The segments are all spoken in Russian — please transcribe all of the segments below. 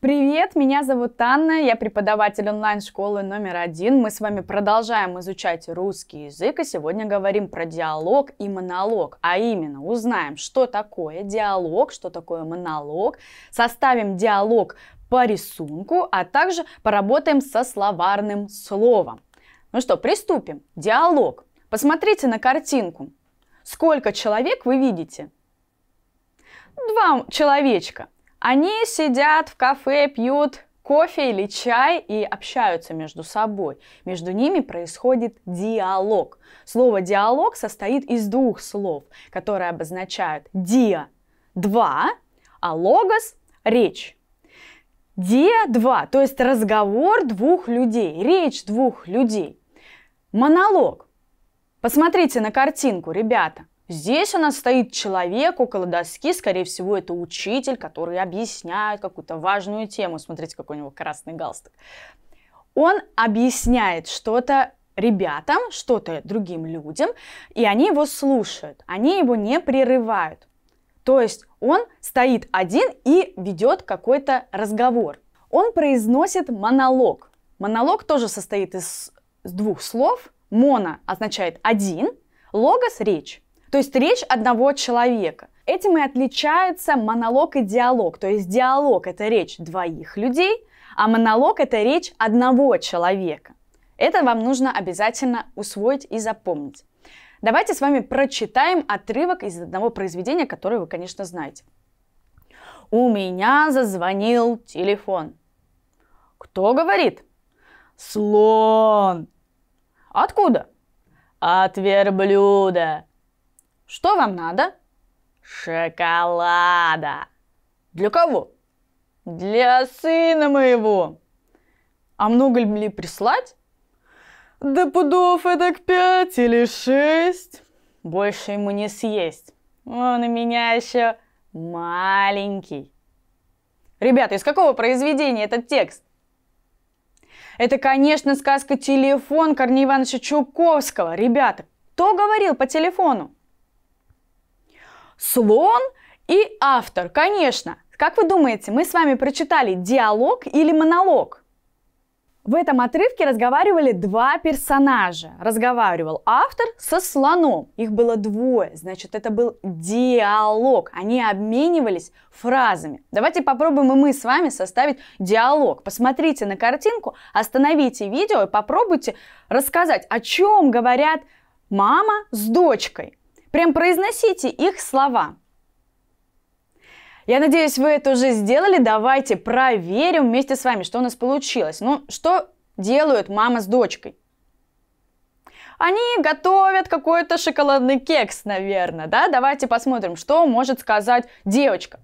Привет, меня зовут Анна, я преподаватель онлайн-школы номер один. Мы с вами продолжаем изучать русский язык, и сегодня говорим про диалог и монолог, а именно узнаем, что такое диалог, что такое монолог, составим диалог по рисунку, а также поработаем со словарным словом. Ну что, приступим. Диалог. Посмотрите на картинку. Сколько человек вы видите? Два человечка. Они сидят в кафе, пьют кофе или чай и общаются между собой. Между ними происходит диалог. Слово диалог состоит из двух слов, которые обозначают диа – два, а логос – речь. диа два, то есть разговор двух людей, речь двух людей. Монолог. Посмотрите на картинку, ребята. Здесь у нас стоит человек около доски, скорее всего, это учитель, который объясняет какую-то важную тему. Смотрите, какой у него красный галстук. Он объясняет что-то ребятам, что-то другим людям, и они его слушают, они его не прерывают. То есть он стоит один и ведет какой-то разговор. Он произносит монолог. Монолог тоже состоит из двух слов. Моно означает один, логос – речь. То есть речь одного человека. Этим и отличается монолог и диалог. То есть диалог – это речь двоих людей, а монолог – это речь одного человека. Это вам нужно обязательно усвоить и запомнить. Давайте с вами прочитаем отрывок из одного произведения, которое вы, конечно, знаете. У меня зазвонил телефон. Кто говорит? Слон. Откуда? От верблюда. Что вам надо? Шоколада. Для кого? Для сына моего. А много ли прислать? Да пудов это к пять или шесть. Больше ему не съесть. Он у меня еще маленький. Ребята, из какого произведения этот текст? Это, конечно, сказка «Телефон» Корнея Ивановича Чуковского. Ребята, кто говорил по телефону? слон и автор. Конечно. Как вы думаете, мы с вами прочитали диалог или монолог? В этом отрывке разговаривали два персонажа. Разговаривал автор со слоном. Их было двое, значит, это был диалог. Они обменивались фразами. Давайте попробуем и мы с вами составить диалог. Посмотрите на картинку, остановите видео и попробуйте рассказать, о чем говорят мама с дочкой. Прям произносите их слова. Я надеюсь, вы это уже сделали. Давайте проверим вместе с вами, что у нас получилось. Ну, что делают мама с дочкой? Они готовят какой-то шоколадный кекс, наверное, да? Давайте посмотрим, что может сказать девочка.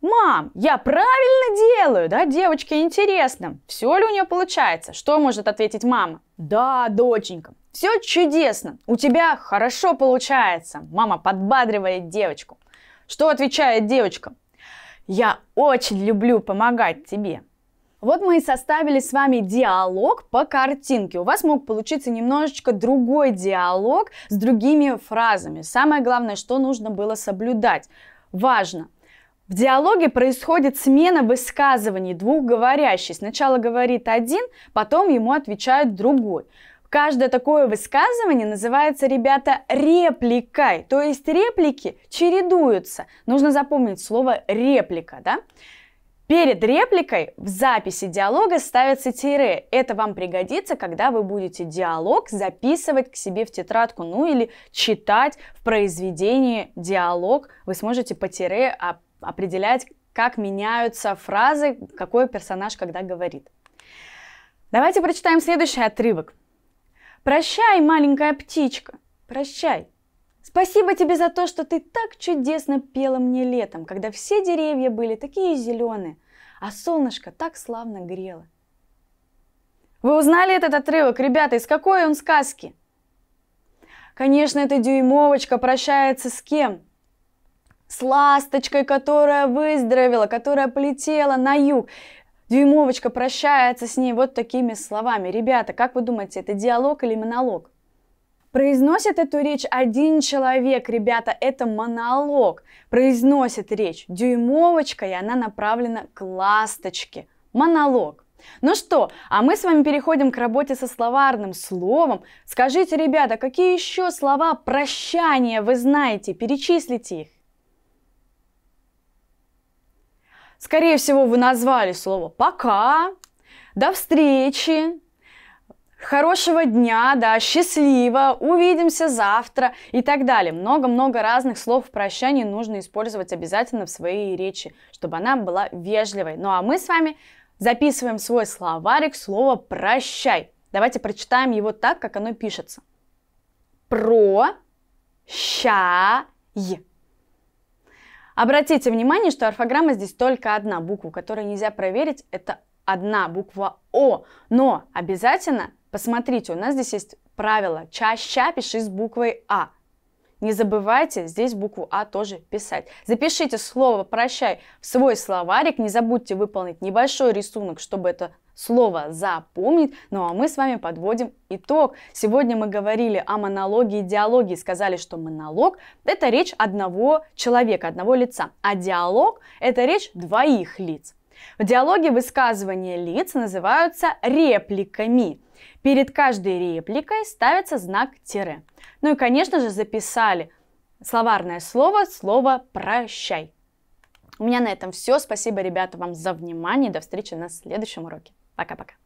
Мам, я правильно делаю, да? Девочке интересно, все ли у нее получается? Что может ответить мама? Да, доченька, все чудесно, у тебя хорошо получается. Мама подбадривает девочку. Что отвечает девочка? Я очень люблю помогать тебе. Вот мы и составили с вами диалог по картинке. У вас мог получиться немножечко другой диалог с другими фразами. Самое главное, что нужно было соблюдать. Важно. В диалоге происходит смена высказываний двух говорящих. Сначала говорит один, потом ему отвечает другой. Каждое такое высказывание называется, ребята, репликой, то есть реплики чередуются. Нужно запомнить слово реплика, да? Перед репликой в записи диалога ставится тире. Это вам пригодится, когда вы будете диалог записывать к себе в тетрадку, ну или читать в произведении диалог. Вы сможете по тире определять, как меняются фразы, какой персонаж когда говорит. Давайте прочитаем следующий отрывок. Прощай, маленькая птичка, прощай. Спасибо тебе за то, что ты так чудесно пела мне летом, когда все деревья были такие зеленые, а солнышко так славно грело. Вы узнали этот отрывок, ребята, из какой он сказки? Конечно, эта дюймовочка прощается с кем? С ласточкой, которая выздоровела, которая полетела на юг. Дюймовочка прощается с ней вот такими словами. Ребята, как вы думаете, это диалог или монолог? Произносит эту речь один человек, ребята, это монолог. Произносит речь дюймовочка, и она направлена к ласточке. Монолог. Ну что, а мы с вами переходим к работе со словарным словом. Скажите, ребята, какие еще слова прощания вы знаете? Перечислите их. Скорее всего, вы назвали слово «пока», «до встречи», хорошего дня, да, счастливо, увидимся завтра и так далее. Много-много разных слов прощания нужно использовать обязательно в своей речи, чтобы она была вежливой. Ну а мы с вами записываем свой словарик слово «прощай». Давайте прочитаем его так, как оно пишется. Про-ща-й. Обратите внимание, что орфограмма здесь только одна буква, которую нельзя проверить, это одна буква О. Но обязательно посмотрите, у нас здесь есть правило «чаще пиши с буквой А». Не забывайте здесь букву А тоже писать. Запишите слово «прощай» в свой словарик. Не забудьте выполнить небольшой рисунок, чтобы это слово запомнить. Ну а мы с вами подводим итог. Сегодня мы говорили о монологе и диалоге и сказали, что монолог – это речь одного человека, одного лица, а диалог – это речь двоих лиц. В диалоге высказывания лиц называются репликами. Перед каждой репликой ставится знак тире. Ну и, конечно же, записали словарное слово, слово «прощай». У меня на этом все. Спасибо, ребята, вам за внимание. До встречи на следующем уроке. Пока-пока.